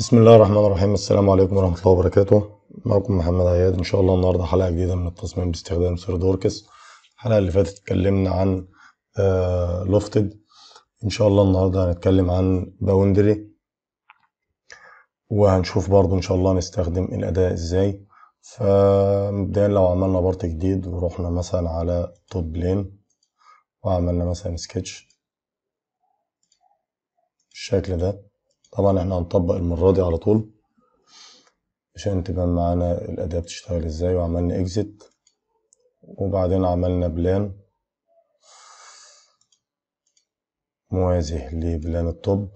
بسم الله الرحمن الرحيم السلام عليكم ورحمة الله وبركاته معكم محمد عياد إن شاء الله النهاردة حلقة جديدة من التصميم باستخدام سيردوركس الحلقة اللي فاتت اتكلمنا عن آه، لوفتد إن شاء الله النهاردة هنتكلم عن باوندري وهنشوف برضو إن شاء الله نستخدم الأداة إزاي فمبدئيا لو عملنا بارت جديد ورحنا مثلا على توب لين وعملنا مثلا سكتش بالشكل ده طبعا احنا هنطبق المرة دي على طول عشان تبان معانا الأداة بتشتغل ازاي وعملنا اكزيت وبعدين عملنا بلان موازي لبلان الطب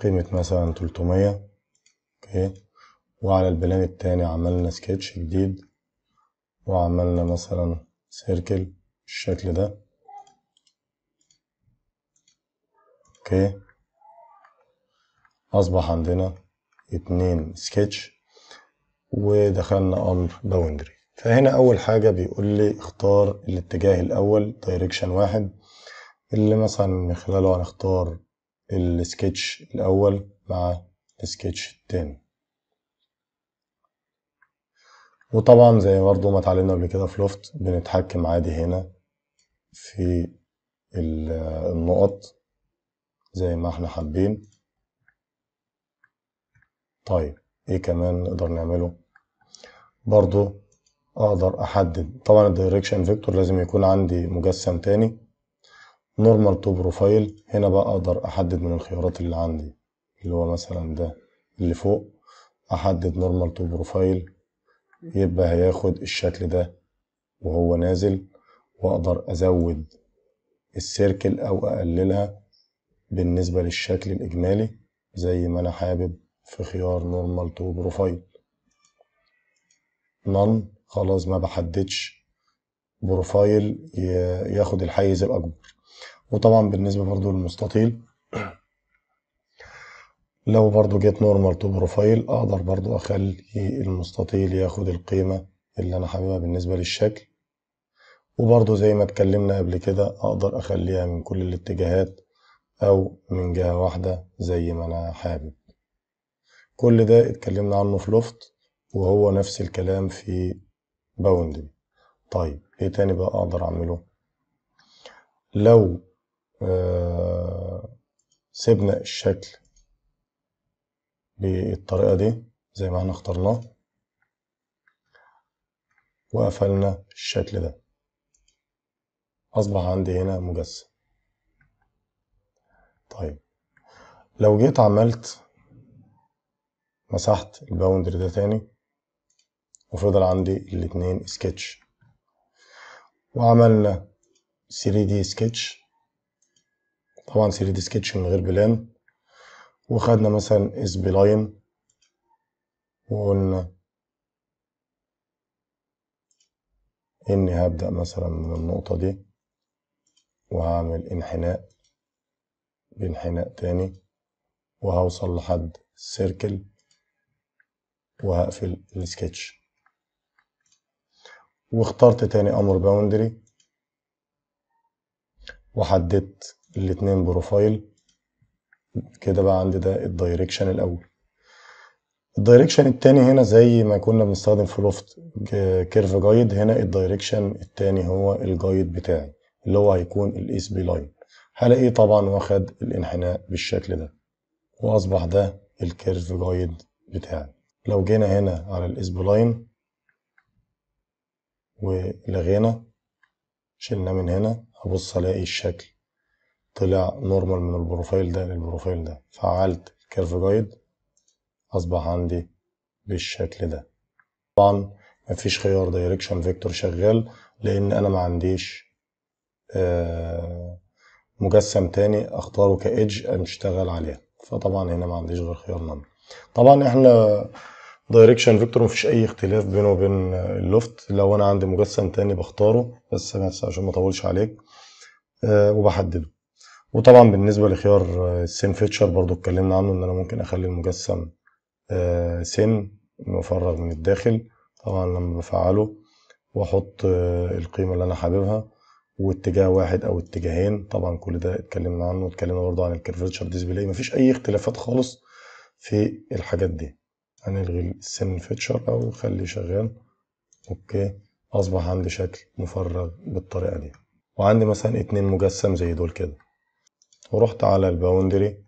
قيمة مثلا تلتمية اوكي وعلى البلان التاني عملنا سكتش جديد وعملنا مثلا سيركل بالشكل ده اوكي اصبح عندنا اتنين سكتش ودخلنا امر باوندري فهنا اول حاجة بيقول لي اختار الاتجاه الاول دايركشن واحد اللي مثلا من خلاله هنختار السكتش الاول مع السكتش التاني وطبعا زي برضه ما اتعلمنا قبل كده في لوفت بنتحكم عادي هنا في النقط زي ما احنا حابين طيب ايه كمان نقدر نعمله برضو اقدر احدد طبعا الدايركشن فيكتور لازم يكون عندي مجسم تاني نورمال تو بروفايل هنا بقى اقدر احدد من الخيارات اللي عندي اللي هو مثلا ده اللي فوق احدد نورمال تو بروفايل يبقى هياخد الشكل ده وهو نازل واقدر ازود السيركل او اقللها بالنسبة للشكل الإجمالي زي ما أنا حابب في خيار نورمال تو بروفايل نون خلاص ما بحددش بروفايل ياخد الحيز الأكبر وطبعا بالنسبة برضو للمستطيل لو برضو جيت نورمال تو بروفايل أقدر برضو أخلي المستطيل ياخد القيمة اللي أنا حاببها بالنسبة للشكل وبرضو زي ما اتكلمنا قبل كده أقدر أخليها من كل الاتجاهات أو من جهة واحدة زي ما أنا حابب كل ده اتكلمنا عنه في لوفت وهو نفس الكلام في باوندري طيب ايه تاني بقى اقدر اعمله لو آه سيبنا الشكل بالطريقة دي زي ما احنا اخترناه وقفلنا الشكل ده اصبح عندي هنا مجسم طيب لو جيت عملت مسحت الباوندر ده تاني وفضل عندي الاتنين سكتش وعملنا 3 دي سكتش طبعا 3 دي سكتش من غير بلان وخدنا مثلا اس بي لاين وقلنا اني هبدأ مثلا من النقطة دي وهعمل انحناء بانحناء تاني وهوصل لحد السيركل وهقفل السكتش واخترت تاني امر باوندري وحددت الاتنين بروفايل كده بقى عندي ده الدايركشن الاول الدايركشن التاني هنا زي ما كنا بنستخدم في لوفت كيرف جايد هنا الدايركشن التاني هو الجايد بتاعي اللي هو هيكون الاس بي لاين هلاقيه طبعا واخد الانحناء بالشكل ده واصبح ده الكيرف جايد بتاعي لو جينا هنا على الاسبلاين ولغينا شلنا من هنا هبص الاقي الشكل طلع نورمال من البروفايل ده للبروفايل ده فعلت الكيرف جايد اصبح عندي بالشكل ده طبعا مفيش خيار دايركشن فيكتور شغال لان انا ما عنديش آه مجسم تاني اختاره كايدج اشتغل عليها فطبعا هنا ما عنديش غير خيار نمر طبعا احنا دايركشن فيكتور مفيش اي اختلاف بينه وبين اللوفت لو انا عندي مجسم تاني بختاره بس بس عشان ما اطولش عليك أه وبحدده وطبعا بالنسبه لخيار السيم آه، فيتشر برضو اتكلمنا عنه ان انا ممكن اخلي المجسم أه سيم مفرغ من الداخل طبعا لما بفعله واحط آه، القيمه اللي انا حاببها واتجاه واحد او اتجاهين طبعا كل ده اتكلمنا عنه واتكلمنا برضه عن الكيرفتشر ديسبلاي مفيش اي اختلافات خالص في الحاجات دي هنلغي السن فيتشر او نخليه شغال اوكي اصبح عندي شكل مفرغ بالطريقه دي وعندي مثلا اتنين مجسم زي دول كده ورحت على الباوندري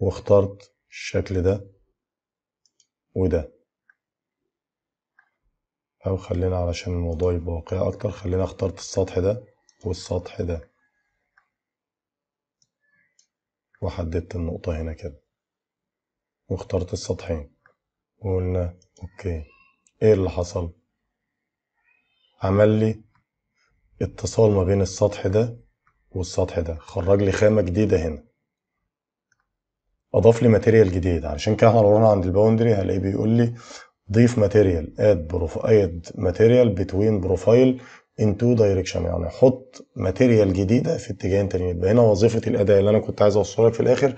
واخترت الشكل ده وده او خلينا علشان الموضوع يبقى واقعي اكتر خلينا اخترت السطح ده والسطح ده وحددت النقطة هنا كده واخترت السطحين وقلنا اوكي ايه اللي حصل عمل لي اتصال ما بين السطح ده والسطح ده خرج لي خامة جديدة هنا اضاف لي ماتيريال جديد علشان كده احنا لو عند الباوندري هلاقيه بيقول لي ضيف ماتيريال اد بروفايد ماتيريال بتوين بروفايل ان تو دايركشن يعني حط ماتيريال جديده في اتجاه تاني يبقى هنا وظيفه الاداه اللي انا كنت عايز اوصلها لك في الاخر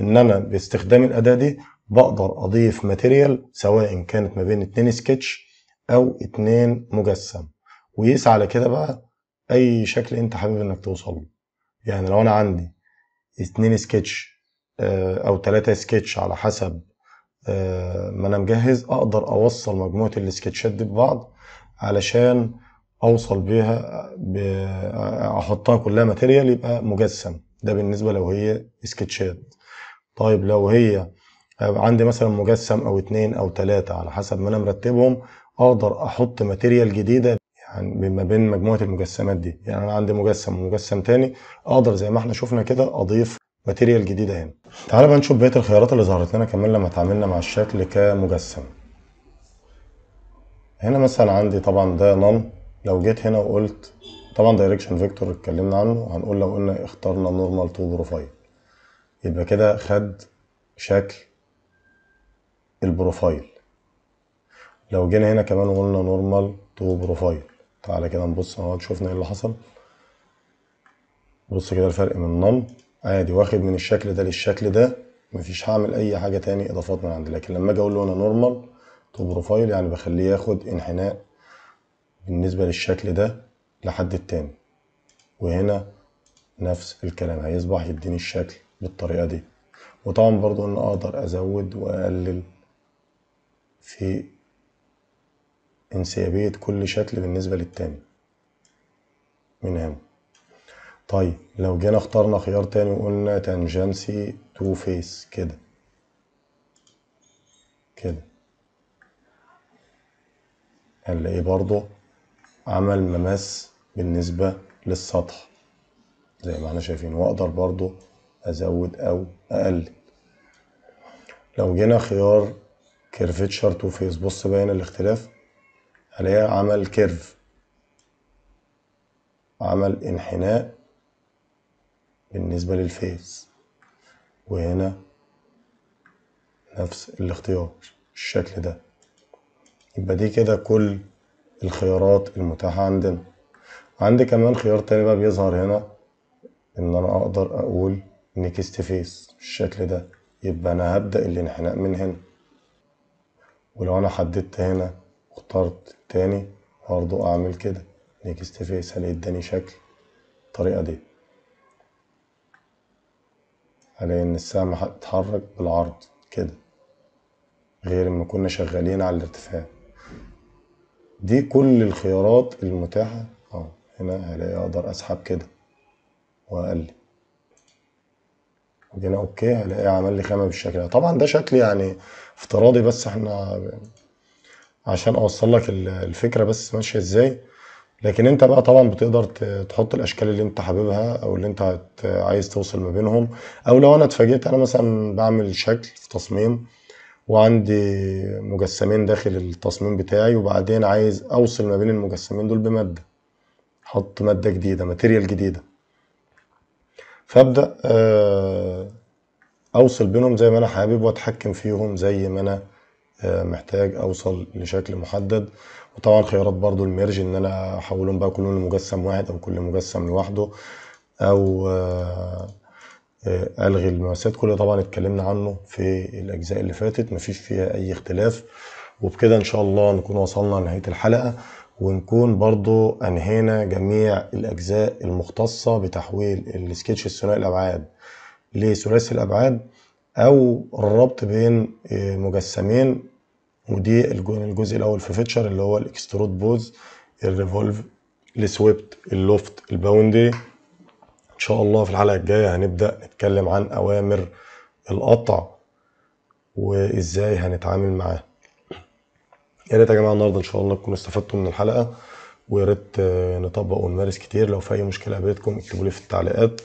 ان انا باستخدام الاداه دي بقدر اضيف ماتيريال سواء كانت ما بين اتنين سكتش او اتنين مجسم ويسعى على كده بقى اي شكل انت حابب انك توصل له يعني لو انا عندي اتنين سكتش آه، او تلاتة سكتش على حسب ما انا مجهز اقدر اوصل مجموعه السكتشات دي ببعض علشان اوصل بيها احطها كلها ماتيريال يبقى مجسم ده بالنسبه لو هي سكتشات طيب لو هي عندي مثلا مجسم او اتنين او تلاتة على حسب ما انا مرتبهم اقدر احط ماتيريال جديده يعني ما بين مجموعه المجسمات دي يعني انا عندي مجسم ومجسم تاني اقدر زي ما احنا شفنا كده اضيف ماتيريال جديده هنا تعال بقى نشوف بقيه الخيارات اللي ظهرت لنا كمان لما اتعاملنا مع الشكل كمجسم هنا مثلا عندي طبعا ده نون لو جيت هنا وقلت طبعا دايركشن فيكتور اتكلمنا عنه هنقول لو قلنا اخترنا نورمال تو بروفايل يبقى كده خد شكل البروفايل لو جينا هنا كمان وقلنا نورمال تو بروفايل تعالى كده نبص اهو شفنا ايه اللي حصل بص كده الفرق من نون عادي واخد من الشكل ده للشكل ده مفيش هعمل اي حاجة تاني اضافات من عندي لكن لما اجي اقول له انا نورمال تو بروفايل يعني بخليه ياخد انحناء بالنسبة للشكل ده لحد التاني وهنا نفس الكلام هيصبح يديني الشكل بالطريقة دي وطبعا برضو ان اقدر ازود واقلل في انسيابية كل شكل بالنسبة للتاني من هنا طيب لو جينا اخترنا خيار تاني وقلنا تانجنسي تو فيس كده كده هنلاقيه برضه عمل مماس بالنسبة للسطح زي ما احنا شايفين واقدر برضه ازود او اقلل لو جينا خيار كيرفتشر تو فيس بص بقى هنا الاختلاف هلاقيها عمل كيرف عمل انحناء بالنسبة للفيس وهنا نفس الاختيار الشكل ده يبقى دي كده كل الخيارات المتاحة عندنا عندي كمان خيار تاني بقى بيظهر هنا ان انا اقدر اقول نيكست فيس بالشكل ده يبقى انا هبدأ الانحناء من هنا ولو انا حددت هنا واخترت تاني برضو اعمل كده نيكست فيس هلاقي اداني شكل الطريقة دي هلاقي إن السهم اتحرك بالعرض كده غير ما كنا شغالين على الارتفاع دي كل الخيارات المتاحة اه هنا هلاقي أقدر أسحب كده وأقلب هنا اوكي هلاقي عمل لي خامة بالشكل ده طبعا ده شكل يعني افتراضي بس احنا عشان اوصل لك الفكرة بس ماشية ازاي لكن انت بقى طبعا بتقدر تحط الاشكال اللي انت حاببها او اللي انت عايز توصل ما بينهم او لو انا اتفاجئت انا مثلا بعمل شكل في تصميم وعندي مجسمين داخل التصميم بتاعي وبعدين عايز اوصل ما بين المجسمين دول بماده حط ماده جديده ماتيريال جديده فابدا آه، اوصل بينهم زي ما انا حابب واتحكم فيهم زي ما انا آه، محتاج اوصل لشكل محدد وطبعا خيارات برضو الميرج ان انا احولهم بقى كلهم لمجسم واحد او كل مجسم لوحده او آه، الغي المواسات كل طبعا اتكلمنا عنه في الاجزاء اللي فاتت مفيش فيها اي اختلاف وبكده ان شاء الله نكون وصلنا لنهايه الحلقه ونكون برضو انهينا جميع الاجزاء المختصه بتحويل السكتش الثنائي الابعاد لثلاثي الابعاد او الربط بين آه، مجسمين ودي الجزء الاول في فيتشر اللي هو الاكسترود بوز الريفولف السويبت اللوفت الباوندي ان شاء الله في الحلقه الجايه هنبدا نتكلم عن اوامر القطع وازاي هنتعامل معاه يا ريت يا جماعه النهارده ان شاء الله تكونوا استفدتوا من الحلقه ويا ريت نطبق ونمارس كتير لو في اي مشكله قابلتكم اكتبوا لي في التعليقات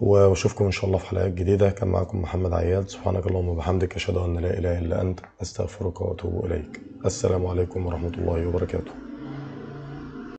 واشوفكم ان شاء الله في حلقات جديده كان معكم محمد عياد سبحانك اللهم وبحمدك اشهد ان لا اله الا انت استغفرك واتوب اليك السلام عليكم ورحمه الله وبركاته